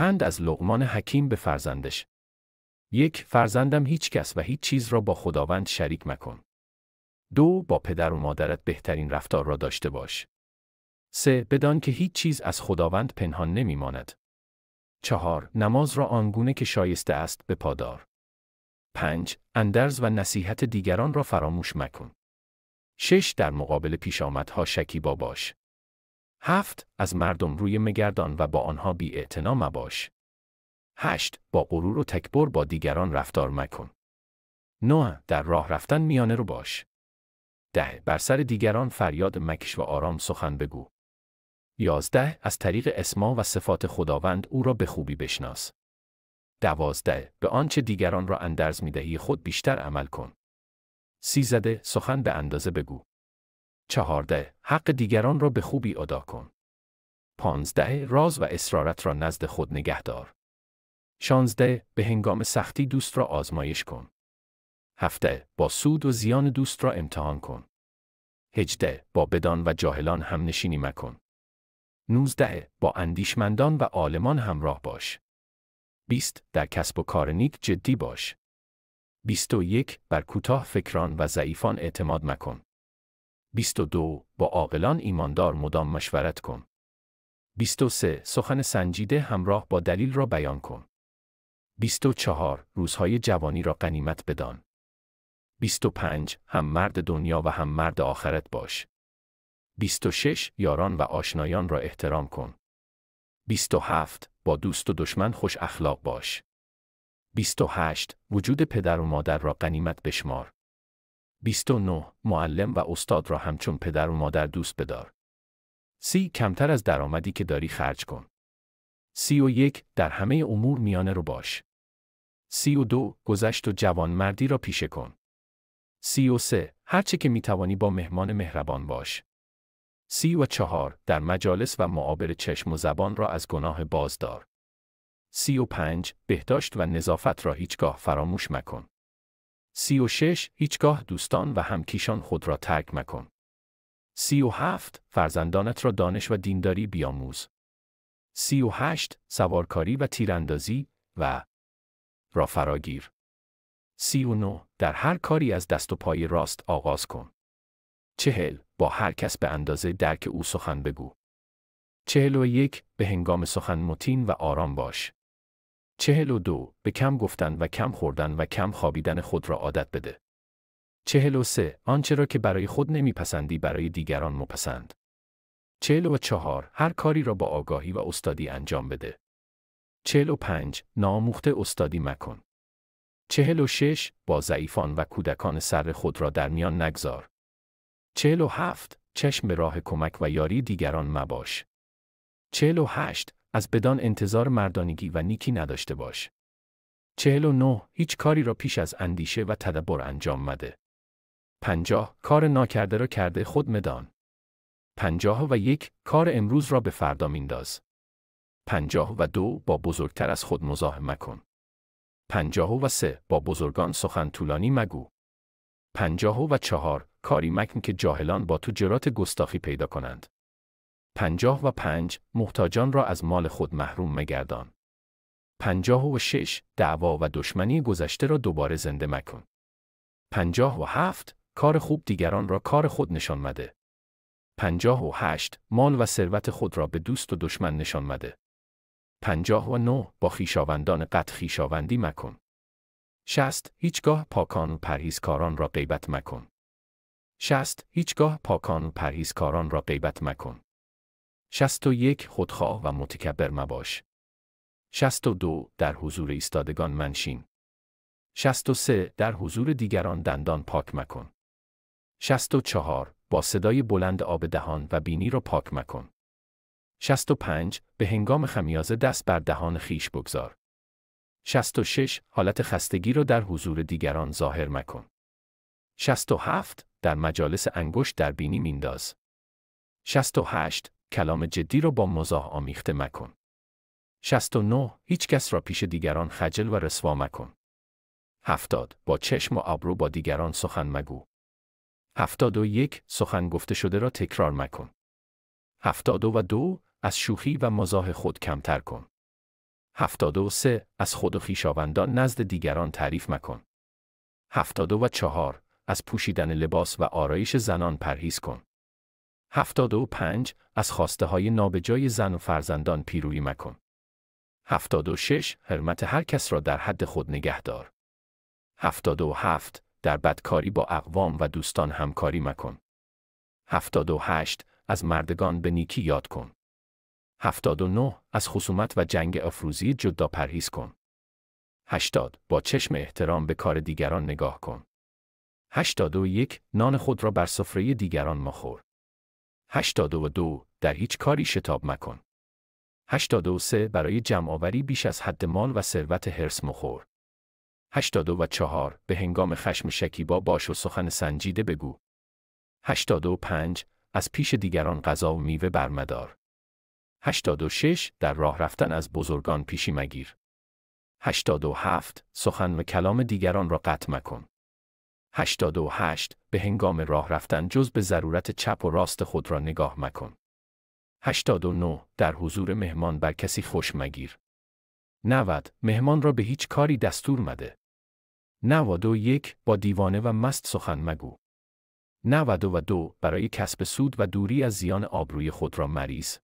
پند از لغمان حکیم به فرزندش یک فرزندم هیچ کس و هیچ چیز را با خداوند شریک مکن. دو با پدر و مادرت بهترین رفتار را داشته باش. سه بدان که هیچ چیز از خداوند پنهان نمی ماند. چهار نماز را آنگونه که شایسته است به پادار. پنج اندرز و نصیحت دیگران را فراموش مکن. شش در مقابل پیش آمدها شکیبا باش. هفت از مردم روی مگردان و با آنها بی مباش. هشت با غرور و تکبر با دیگران رفتار مکن. نه در راه رفتن میانه رو باش. ده بر سر دیگران فریاد مکش و آرام سخن بگو. یازده از طریق اسما و صفات خداوند او را به خوبی بشناس. دوازده به آنچه دیگران را اندرز می دهی خود بیشتر عمل کن. سیزده سخن به اندازه بگو. چهارده حق دیگران را به خوبی ادا کن. پانزده راز و اصرارت را نزد خود نگه دار. شانزده به هنگام سختی دوست را آزمایش کن. هفته با سود و زیان دوست را امتحان کن. هجده با بدان و جاهلان هم نشینی مکن. نوزده با اندیشمندان و عالمان همراه باش. بیست، در کسب و کار نیک جدی باش. یک، بر کوتاه فکران و ضعیفان اعتماد مکن. 22 با عاقلان ایماندار مدام مشورت کن. 23 سخن سنجیده همراه با دلیل را بیان کن. 24 روزهای جوانی را قنیمت بدان. 25 هم مرد دنیا و هم مرد آخرت باش. 26 یاران و آشنایان را احترام کن. 27 با دوست و دشمن خوش اخلاق باش. 28 وجود پدر و مادر را قنیمت بشمار. 29. معلم و استاد را همچون پدر و مادر دوست بدار. سی کمتر از درآمدی که داری خرج کن. سی و یک در همه امور میانه رو باش. سی و دو گذشت و جوانمردی را پیشه کن. سی و سه هرچه که میتوانی با مهمان مهربان باش. سی و چهار در مجالس و معابر چشم و زبان را از گناه بازدار. سی و پنج بهداشت و نظافت را هیچگاه فراموش مکن. سی و شش هیچگاه دوستان و همکیشان خود را ترک مکن. سی و هفت فرزندانت را دانش و دینداری بیاموز. سی و هشت سوارکاری و تیراندازی و را فراگیر. سی و نو در هر کاری از دست و پای راست آغاز کن. چهل با هر کس به اندازه درک او سخن بگو. چهل و یک به هنگام سخن متین و آرام باش. چهل و دو به کم گفتن و کم خوردن و کم خوابیدن خود را عادت بده. چهل و سه آنچه را که برای خود نمیپسندی برای دیگران مپسند. چهل و چهار هر کاری را با آگاهی و استادی انجام بده. چهل و پنج ناموخته استادی مکن. چهل و شش با ضعیفان و کودکان سر خود را در میان نگذار. چهل و هفت چشم به راه کمک و یاری دیگران مباش. چهل و هشت از بدان انتظار مردانگی و نیکی نداشته باش. 49 هیچ کاری را پیش از اندیشه و تدبر انجام مده. 50 کار ناکرده را کرده خود مدان. 50 و یک کار امروز را به فردا مینداز. 50 و دو با بزرگتر از خود مزاحم مکن. 50 و سه با بزرگان سخن طولانی مگو. 50 و چهار کاری مکن که جاهلان با تو جرات گستاخی پیدا کنند. پنجاه و پنج محتاجان را از مال خود محروم مگردان. پنجاه و شش دعوا و دشمنی گذشته را دوباره زنده مکن. پنجاه و هفت کار خوب دیگران را کار خود نشان مده. پنجاه و هشت مال و ثروت خود را به دوست و دشمن نشان مده. پنجاه و نه با خیشاوندان قد خیشاوندی مکن. شست هیچگاه پاکان و پرهیزکاران را غیبت مکن. شست هیچگاه پاکان و پرهیزکاران را غیبت مکن. 61 خودخواه و متکبر مباش. 62 در حضور ایستادگان منشین. 63 در حضور دیگران دندان پاک مکن. 64 با صدای بلند آب دهان و بینی را پاک مکن. 65 به هنگام خمیازه دست بر دهان خیش بگذار. 66 حالت خستگی را در حضور دیگران ظاهر مکن. 67 در مجالس انگشت در بینی مینداز. 68 کلام جدی را با مزاح آمیخته مکن. 69. هیچ کس را پیش دیگران خجل و رسوا مکن. 70. با چشم و ابرو با دیگران سخن مگو. 71. سخن گفته شده را تکرار مکن. 72 و 2. از شوخی و مزاح خود کمتر کن. 73. از خود و خیشاوندان نزد دیگران تعریف مکن. 72 و چهار از پوشیدن لباس و آرایش زنان پرهیز کن. 75 از خواسته های نابجای زن و فرزندان پیروی مکن. 76 حرمت هر کس را در حد خود نگه دار. 77 در بدکاری با اقوام و دوستان همکاری مکن. 78 از مردگان به نیکی یاد کن. 79 از خصومت و جنگ افروزی جدا پرهیز کن. 80 با چشم احترام به کار دیگران نگاه کن. 81 نان خود را بر سفره دیگران مخور. 82 در هیچ کاری شتاب مکن. 83 برای جمعآوری بیش از حد مال و ثروت هرس مخور. 84 به هنگام خشم شکیبا باش و سخن سنجیده بگو. 85 از پیش دیگران غذا و میوه برمدار. 86 در راه رفتن از بزرگان پیشی مگیر. 87 سخن و کلام دیگران را قطع مکن. 88 به هنگام راه رفتن جز به ضرورت چپ و راست خود را نگاه مکن. 89 در حضور مهمان بر کسی خوش مگیر. 90 مهمان را به هیچ کاری دستور مده. 91 با دیوانه و مست سخن مگو. 92 برای کسب سود و دوری از زیان آبروی خود را مریض.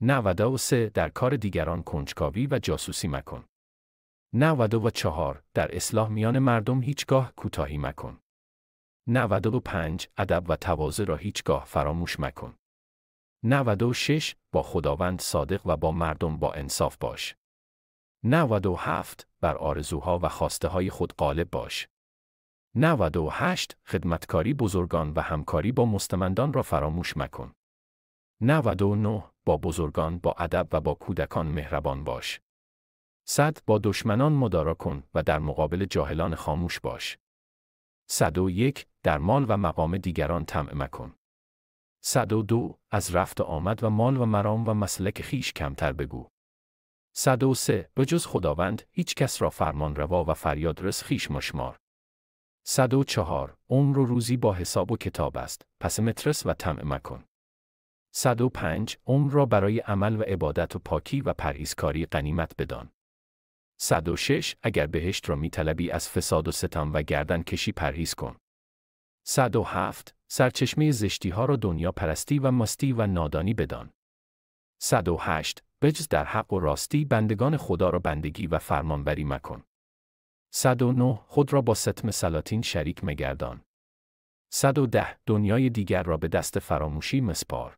93 در کار دیگران کنجکاوی و جاسوسی مکن. 94 در اصلاح میان مردم هیچگاه کوتاهی مکن. 95 ادب و تواضع را هیچگاه فراموش مکن. 96 با خداوند صادق و با مردم با انصاف باش. 97 بر آرزوها و خواسته های خود غالب باش. 98 خدمتکاری بزرگان و همکاری با مستمندان را فراموش مکن. 99 با بزرگان با ادب و با کودکان مهربان باش. صد با دشمنان مدارا کن و در مقابل جاهلان خاموش باش. صد و یک در مال و مقام دیگران طمع مکن. صد و دو از رفت آمد و مال و مرام و مسلک خیش کمتر بگو. صد و سه به جز خداوند هیچ کس را فرمان روا و فریاد رس خیش مشمار. صد و چهار عمر و روزی با حساب و کتاب است پس مترس و طمع مکن. پنج، عمر را برای عمل و عبادت و پاکی و پرهیزکاری غنیمت بدان. 106 اگر بهشت را میطلبی از فساد و ستم و گردن کشی پرهیز کن. 107 سرچشمه زشتی ها را دنیا پرستی و مستی و نادانی بدان. 108 بجز در حق و راستی بندگان خدا را بندگی و فرمانبری مکن. 109 خود را با ستم سلاطین شریک مگردان. 110 دنیای دیگر را به دست فراموشی مسپار.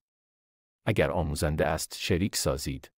اگر آموزنده است شریک سازید.